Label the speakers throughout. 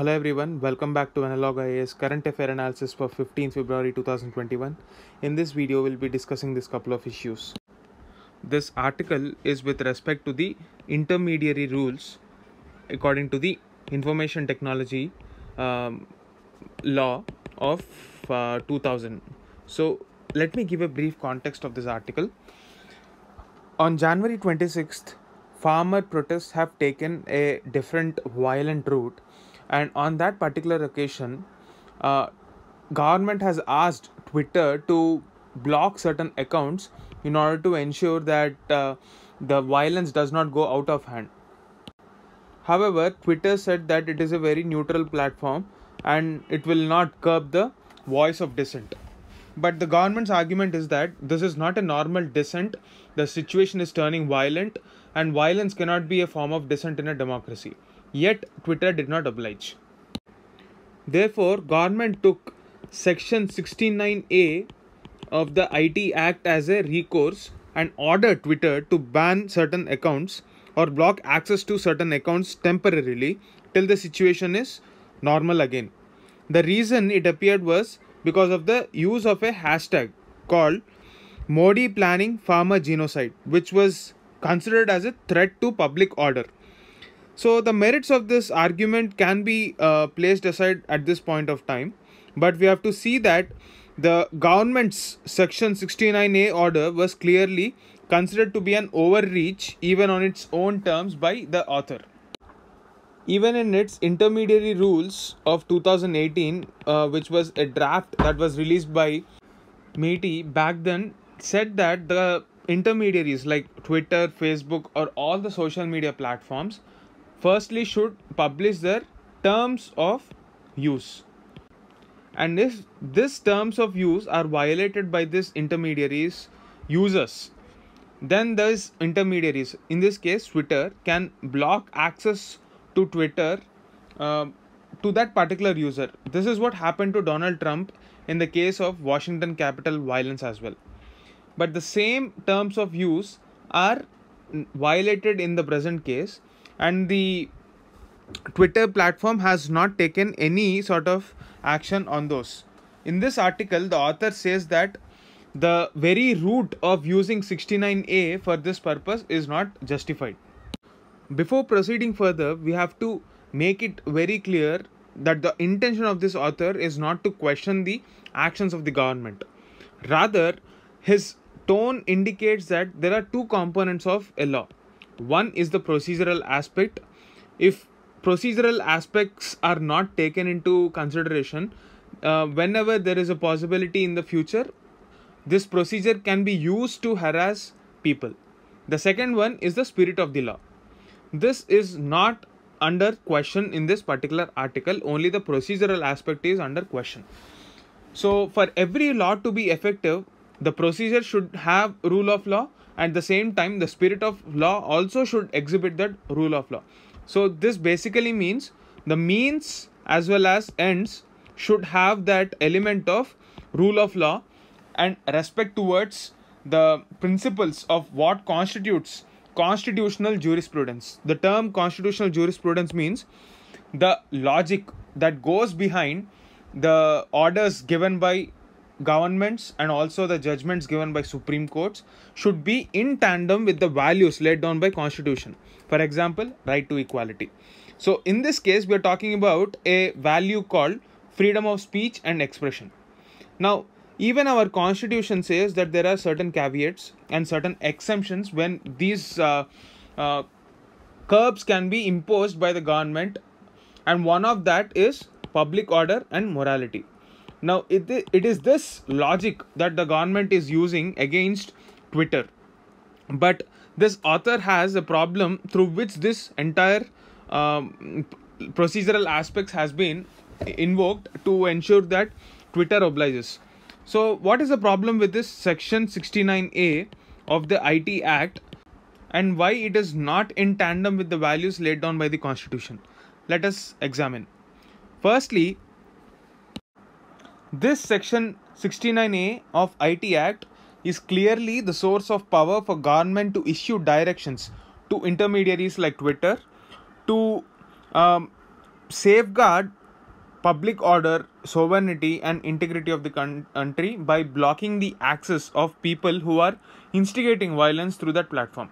Speaker 1: Hello everyone, welcome back to Analog IAS current affair analysis for 15 February 2021. In this video, we'll be discussing this couple of issues. This article is with respect to the intermediary rules according to the information technology um, law of uh, 2000. So let me give a brief context of this article. On January 26th, farmer protests have taken a different violent route and on that particular occasion uh, government has asked twitter to block certain accounts in order to ensure that uh, the violence does not go out of hand however twitter said that it is a very neutral platform and it will not curb the voice of dissent but the government's argument is that this is not a normal dissent the situation is turning violent and violence cannot be a form of dissent in a democracy Yet Twitter did not oblige. Therefore, government took section 69A of the IT Act as a recourse and ordered Twitter to ban certain accounts or block access to certain accounts temporarily till the situation is normal again. The reason it appeared was because of the use of a hashtag called Modi planning farmer genocide, which was considered as a threat to public order. So the merits of this argument can be uh, placed aside at this point of time, but we have to see that the government's section 69A order was clearly considered to be an overreach even on its own terms by the author. Even in its intermediary rules of 2018, uh, which was a draft that was released by Meaty back then, said that the intermediaries like Twitter, Facebook, or all the social media platforms firstly should publish their terms of use and if these terms of use are violated by these intermediaries users then these intermediaries in this case twitter can block access to twitter uh, to that particular user this is what happened to donald trump in the case of washington capital violence as well but the same terms of use are violated in the present case and the Twitter platform has not taken any sort of action on those. In this article, the author says that the very root of using 69A for this purpose is not justified. Before proceeding further, we have to make it very clear that the intention of this author is not to question the actions of the government. Rather, his tone indicates that there are two components of a law one is the procedural aspect. If procedural aspects are not taken into consideration, uh, whenever there is a possibility in the future, this procedure can be used to harass people. The second one is the spirit of the law. This is not under question in this particular article, only the procedural aspect is under question. So, for every law to be effective, the procedure should have rule of law at the same time, the spirit of law also should exhibit that rule of law. So, this basically means the means as well as ends should have that element of rule of law and respect towards the principles of what constitutes constitutional jurisprudence. The term constitutional jurisprudence means the logic that goes behind the orders given by governments and also the judgments given by supreme courts should be in tandem with the values laid down by constitution for example right to equality so in this case we are talking about a value called freedom of speech and expression now even our constitution says that there are certain caveats and certain exemptions when these uh, uh, curbs can be imposed by the government and one of that is public order and morality now, it, it is this logic that the government is using against Twitter. But this author has a problem through which this entire um, procedural aspects has been invoked to ensure that Twitter obliges. So, what is the problem with this section 69A of the IT Act and why it is not in tandem with the values laid down by the Constitution? Let us examine. Firstly, this section 69A of IT Act is clearly the source of power for government to issue directions to intermediaries like Twitter to um, safeguard public order, sovereignty, and integrity of the country by blocking the access of people who are instigating violence through that platform.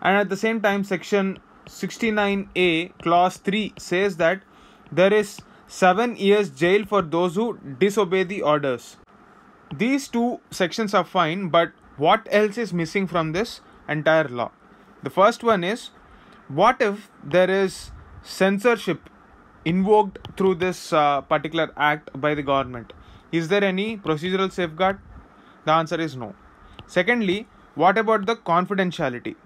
Speaker 1: And at the same time, section 69A, clause 3 says that there is 7 years jail for those who disobey the orders. These two sections are fine, but what else is missing from this entire law? The first one is what if there is censorship invoked through this uh, particular act by the government? Is there any procedural safeguard? The answer is no. Secondly, what about the confidentiality?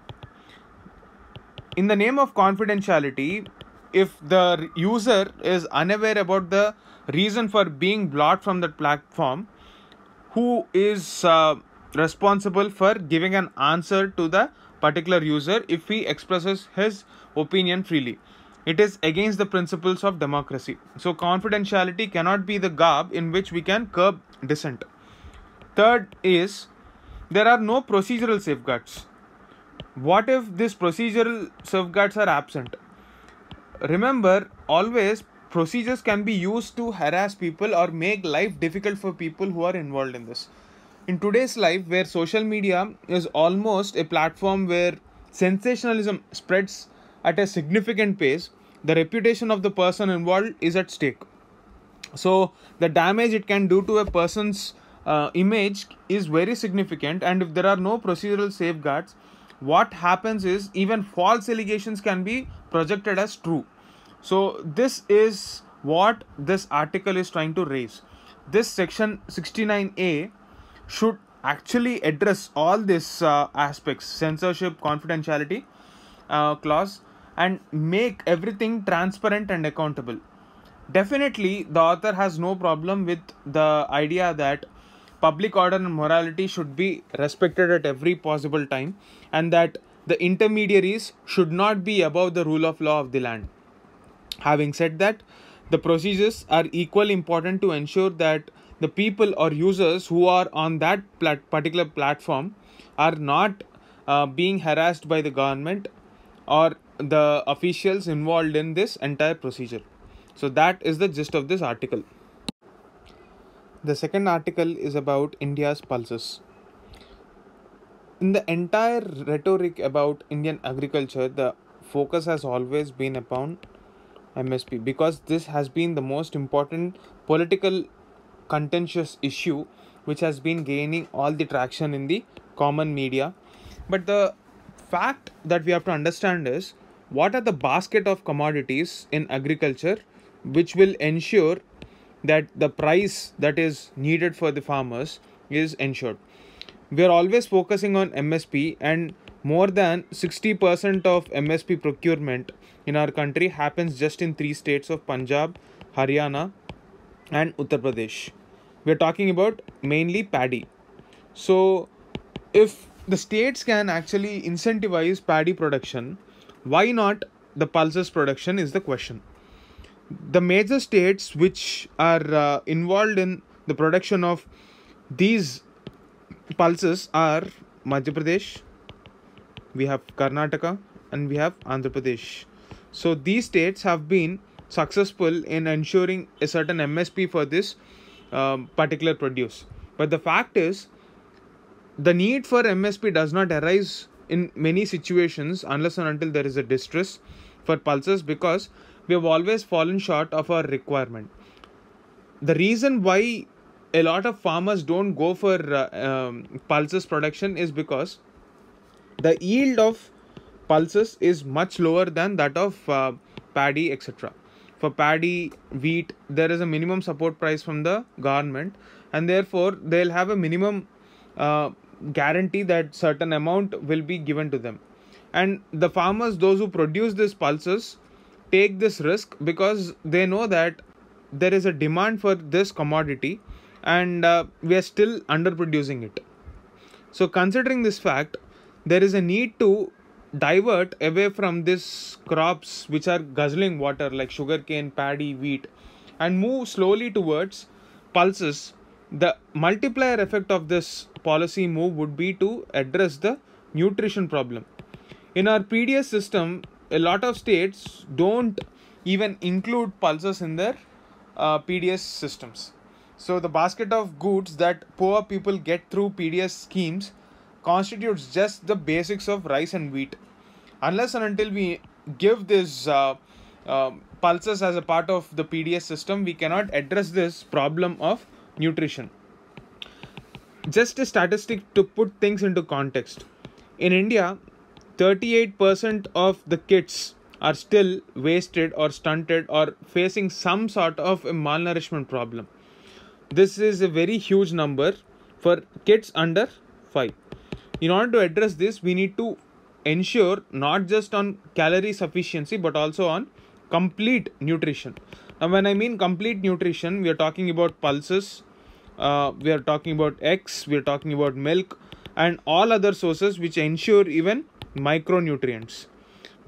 Speaker 1: In the name of confidentiality, if the user is unaware about the reason for being blocked from that platform who is uh, responsible for giving an answer to the particular user if he expresses his opinion freely it is against the principles of democracy so confidentiality cannot be the garb in which we can curb dissent third is there are no procedural safeguards what if these procedural safeguards are absent remember always procedures can be used to harass people or make life difficult for people who are involved in this in today's life where social media is almost a platform where sensationalism spreads at a significant pace the reputation of the person involved is at stake so the damage it can do to a person's uh, image is very significant and if there are no procedural safeguards what happens is even false allegations can be projected as true so this is what this article is trying to raise. This section 69A should actually address all these uh, aspects censorship, confidentiality uh, clause, and make everything transparent and accountable. Definitely, the author has no problem with the idea that public order and morality should be respected at every possible time and that the intermediaries should not be above the rule of law of the land. Having said that, the procedures are equally important to ensure that the people or users who are on that plat- particular platform are not uh, being harassed by the government or the officials involved in this entire procedure. So, that is the gist of this article. The second article is about India's pulses. In the entire rhetoric about Indian agriculture, the focus has always been upon MSP because this has been the most important political contentious issue which has been gaining all the traction in the common media. But the fact that we have to understand is what are the basket of commodities in agriculture which will ensure that the price that is needed for the farmers is ensured. We are always focusing on MSP and more than 60% of MSP procurement in our country happens just in three states of Punjab, Haryana, and Uttar Pradesh. We're talking about mainly paddy. So, if the states can actually incentivize paddy production, why not the pulses production is the question. The major states which are uh, involved in the production of these pulses are Madhya Pradesh, we have Karnataka, and we have Andhra Pradesh. So these states have been successful in ensuring a certain MSP for this um, particular produce. But the fact is, the need for MSP does not arise in many situations unless and until there is a distress for pulses because we have always fallen short of our requirement. The reason why a lot of farmers don't go for uh, um, pulses production is because the yield of pulses is much lower than that of uh, paddy etc for paddy wheat there is a minimum support price from the government and therefore they'll have a minimum uh, guarantee that certain amount will be given to them and the farmers those who produce these pulses take this risk because they know that there is a demand for this commodity and uh, we are still underproducing it so considering this fact there is a need to divert away from these crops which are guzzling water like sugarcane, paddy, wheat and move slowly towards pulses, the multiplier effect of this policy move would be to address the nutrition problem. In our PDS system, a lot of states don't even include pulses in their uh, PDS systems. So the basket of goods that poor people get through PDS schemes constitutes just the basics of rice and wheat. Unless and until we give this uh, uh, pulses as a part of the PDS system, we cannot address this problem of nutrition. Just a statistic to put things into context. In India, 38% of the kids are still wasted or stunted or facing some sort of a malnourishment problem. This is a very huge number for kids under 5 in order to address this we need to ensure not just on calorie sufficiency but also on complete nutrition now when i mean complete nutrition we are talking about pulses uh, we are talking about eggs we are talking about milk and all other sources which ensure even micronutrients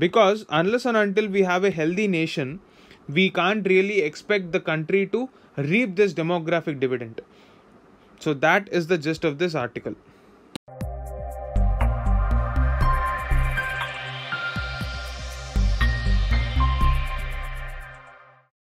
Speaker 1: because unless and until we have a healthy nation we can't really expect the country to reap this demographic dividend so that is the gist of this article